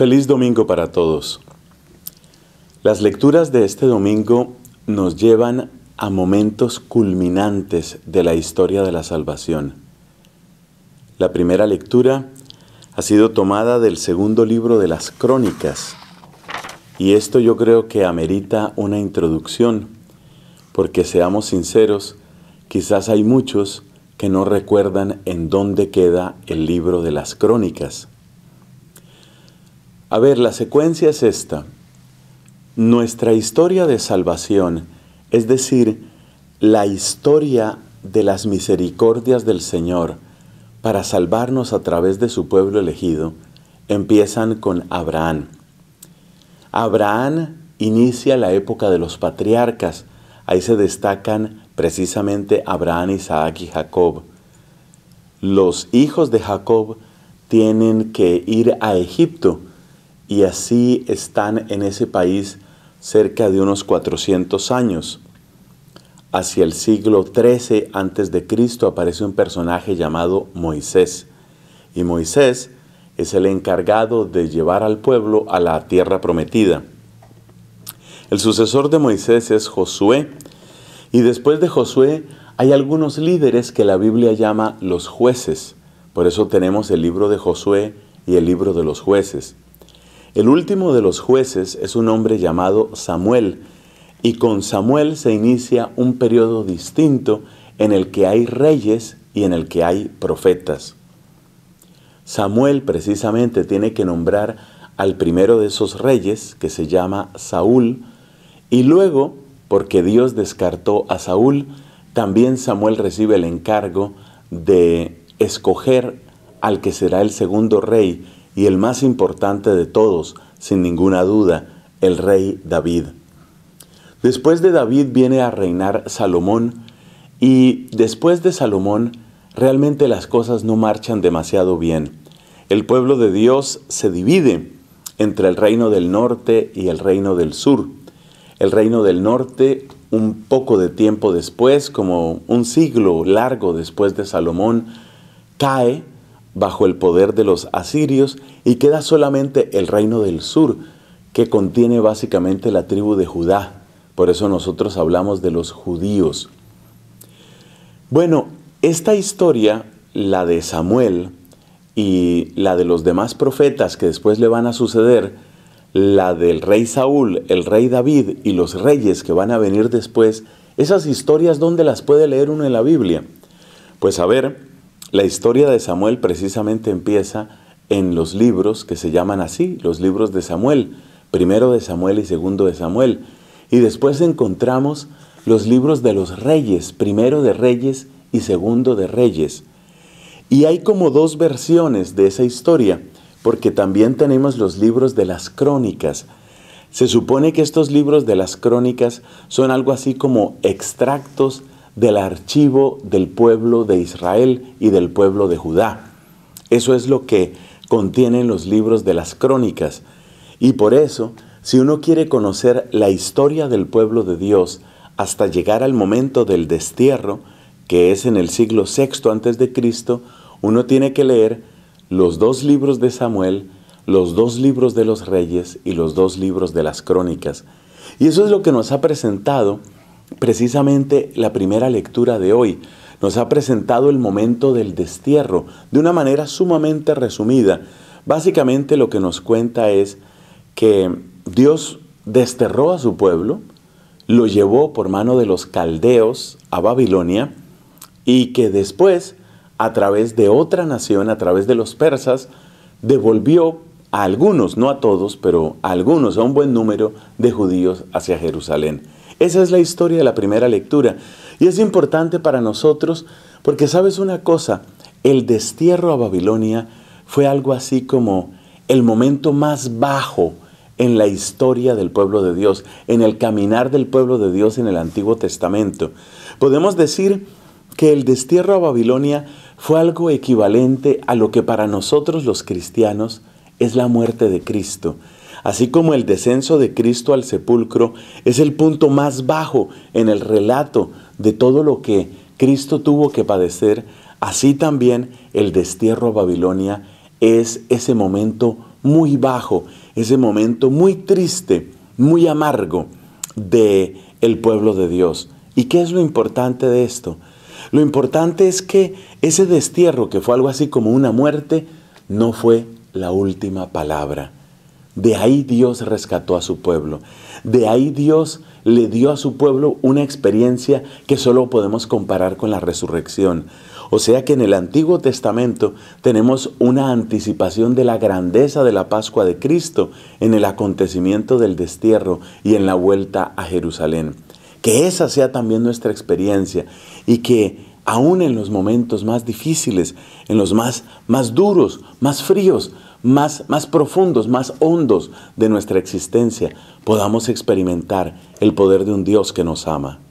Feliz domingo para todos. Las lecturas de este domingo nos llevan a momentos culminantes de la historia de la salvación. La primera lectura ha sido tomada del segundo libro de las Crónicas y esto yo creo que amerita una introducción, porque seamos sinceros, quizás hay muchos que no recuerdan en dónde queda el libro de las Crónicas. A ver, la secuencia es esta. Nuestra historia de salvación, es decir, la historia de las misericordias del Señor para salvarnos a través de su pueblo elegido, empiezan con Abraham. Abraham inicia la época de los patriarcas. Ahí se destacan precisamente Abraham, Isaac y Jacob. Los hijos de Jacob tienen que ir a Egipto y así están en ese país cerca de unos 400 años. Hacia el siglo XIII Cristo aparece un personaje llamado Moisés, y Moisés es el encargado de llevar al pueblo a la tierra prometida. El sucesor de Moisés es Josué, y después de Josué hay algunos líderes que la Biblia llama los jueces. Por eso tenemos el libro de Josué y el libro de los jueces. El último de los jueces es un hombre llamado Samuel, y con Samuel se inicia un periodo distinto en el que hay reyes y en el que hay profetas. Samuel precisamente tiene que nombrar al primero de esos reyes, que se llama Saúl, y luego, porque Dios descartó a Saúl, también Samuel recibe el encargo de escoger al que será el segundo rey, y el más importante de todos, sin ninguna duda, el rey David. Después de David viene a reinar Salomón y después de Salomón realmente las cosas no marchan demasiado bien. El pueblo de Dios se divide entre el reino del norte y el reino del sur. El reino del norte un poco de tiempo después, como un siglo largo después de Salomón, cae bajo el poder de los asirios y queda solamente el reino del sur, que contiene básicamente la tribu de Judá. Por eso nosotros hablamos de los judíos. Bueno, esta historia, la de Samuel y la de los demás profetas que después le van a suceder, la del rey Saúl, el rey David y los reyes que van a venir después, esas historias, ¿dónde las puede leer uno en la Biblia? Pues a ver, la historia de Samuel precisamente empieza en los libros que se llaman así, los libros de Samuel, primero de Samuel y segundo de Samuel. Y después encontramos los libros de los reyes, primero de reyes y segundo de reyes. Y hay como dos versiones de esa historia, porque también tenemos los libros de las crónicas. Se supone que estos libros de las crónicas son algo así como extractos del archivo del pueblo de Israel y del pueblo de Judá. Eso es lo que contienen los libros de las crónicas. Y por eso, si uno quiere conocer la historia del pueblo de Dios hasta llegar al momento del destierro, que es en el siglo VI antes de Cristo, uno tiene que leer los dos libros de Samuel, los dos libros de los reyes y los dos libros de las crónicas. Y eso es lo que nos ha presentado Precisamente la primera lectura de hoy nos ha presentado el momento del destierro de una manera sumamente resumida. Básicamente lo que nos cuenta es que Dios desterró a su pueblo, lo llevó por mano de los caldeos a Babilonia y que después, a través de otra nación, a través de los persas, devolvió a algunos, no a todos, pero a algunos, a un buen número de judíos hacia Jerusalén. Esa es la historia de la primera lectura. Y es importante para nosotros porque sabes una cosa, el destierro a Babilonia fue algo así como el momento más bajo en la historia del pueblo de Dios, en el caminar del pueblo de Dios en el Antiguo Testamento. Podemos decir que el destierro a Babilonia fue algo equivalente a lo que para nosotros los cristianos es la muerte de Cristo así como el descenso de Cristo al sepulcro, es el punto más bajo en el relato de todo lo que Cristo tuvo que padecer, así también el destierro a Babilonia es ese momento muy bajo, ese momento muy triste, muy amargo de el pueblo de Dios. ¿Y qué es lo importante de esto? Lo importante es que ese destierro, que fue algo así como una muerte, no fue la última palabra. De ahí Dios rescató a su pueblo. De ahí Dios le dio a su pueblo una experiencia que solo podemos comparar con la resurrección. O sea que en el Antiguo Testamento tenemos una anticipación de la grandeza de la Pascua de Cristo en el acontecimiento del destierro y en la vuelta a Jerusalén. Que esa sea también nuestra experiencia y que aún en los momentos más difíciles, en los más, más duros, más fríos, más, más profundos, más hondos de nuestra existencia, podamos experimentar el poder de un Dios que nos ama.